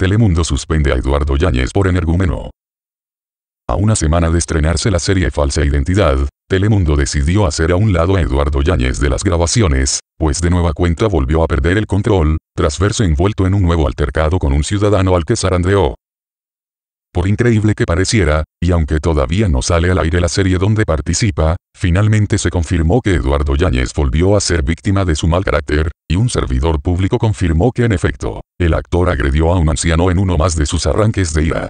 Telemundo suspende a Eduardo Yáñez por energúmeno. A una semana de estrenarse la serie Falsa Identidad, Telemundo decidió hacer a un lado a Eduardo Yáñez de las grabaciones, pues de nueva cuenta volvió a perder el control, tras verse envuelto en un nuevo altercado con un ciudadano al que zarandeó. Por increíble que pareciera, y aunque todavía no sale al aire la serie donde participa, finalmente se confirmó que Eduardo Yáñez volvió a ser víctima de su mal carácter, y un servidor público confirmó que en efecto, el actor agredió a un anciano en uno más de sus arranques de ira.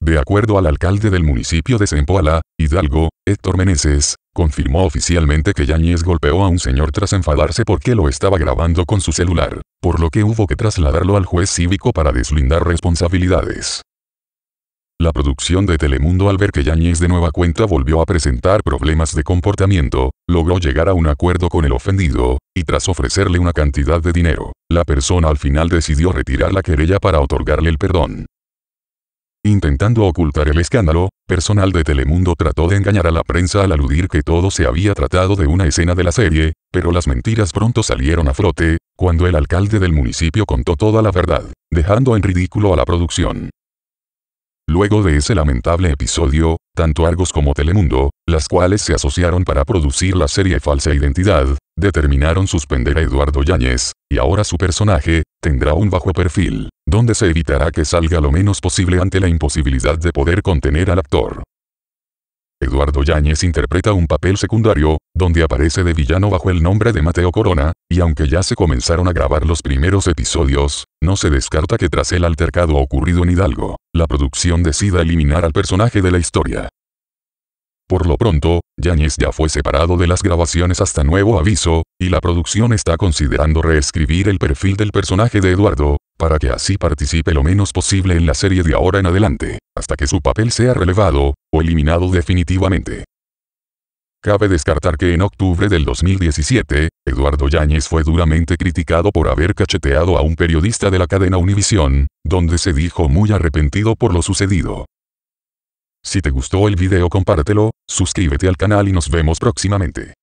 De acuerdo al alcalde del municipio de Sempoala, Hidalgo, Héctor Meneses, confirmó oficialmente que Yáñez golpeó a un señor tras enfadarse porque lo estaba grabando con su celular, por lo que hubo que trasladarlo al juez cívico para deslindar responsabilidades. La producción de Telemundo al ver que Yáñez de nueva cuenta volvió a presentar problemas de comportamiento, logró llegar a un acuerdo con el ofendido, y tras ofrecerle una cantidad de dinero, la persona al final decidió retirar la querella para otorgarle el perdón. Intentando ocultar el escándalo, personal de Telemundo trató de engañar a la prensa al aludir que todo se había tratado de una escena de la serie, pero las mentiras pronto salieron a flote, cuando el alcalde del municipio contó toda la verdad, dejando en ridículo a la producción. Luego de ese lamentable episodio, tanto Argos como Telemundo, las cuales se asociaron para producir la serie Falsa Identidad, determinaron suspender a Eduardo Yáñez, y ahora su personaje, tendrá un bajo perfil, donde se evitará que salga lo menos posible ante la imposibilidad de poder contener al actor. Eduardo Yáñez interpreta un papel secundario, donde aparece de villano bajo el nombre de Mateo Corona, y aunque ya se comenzaron a grabar los primeros episodios, no se descarta que tras el altercado ocurrido en Hidalgo, la producción decida eliminar al personaje de la historia. Por lo pronto, Yáñez ya fue separado de las grabaciones hasta nuevo aviso, y la producción está considerando reescribir el perfil del personaje de Eduardo, para que así participe lo menos posible en la serie de ahora en adelante, hasta que su papel sea relevado, o eliminado definitivamente. Cabe descartar que en octubre del 2017, Eduardo Yáñez fue duramente criticado por haber cacheteado a un periodista de la cadena Univisión, donde se dijo muy arrepentido por lo sucedido. Si te gustó el video compártelo, suscríbete al canal y nos vemos próximamente.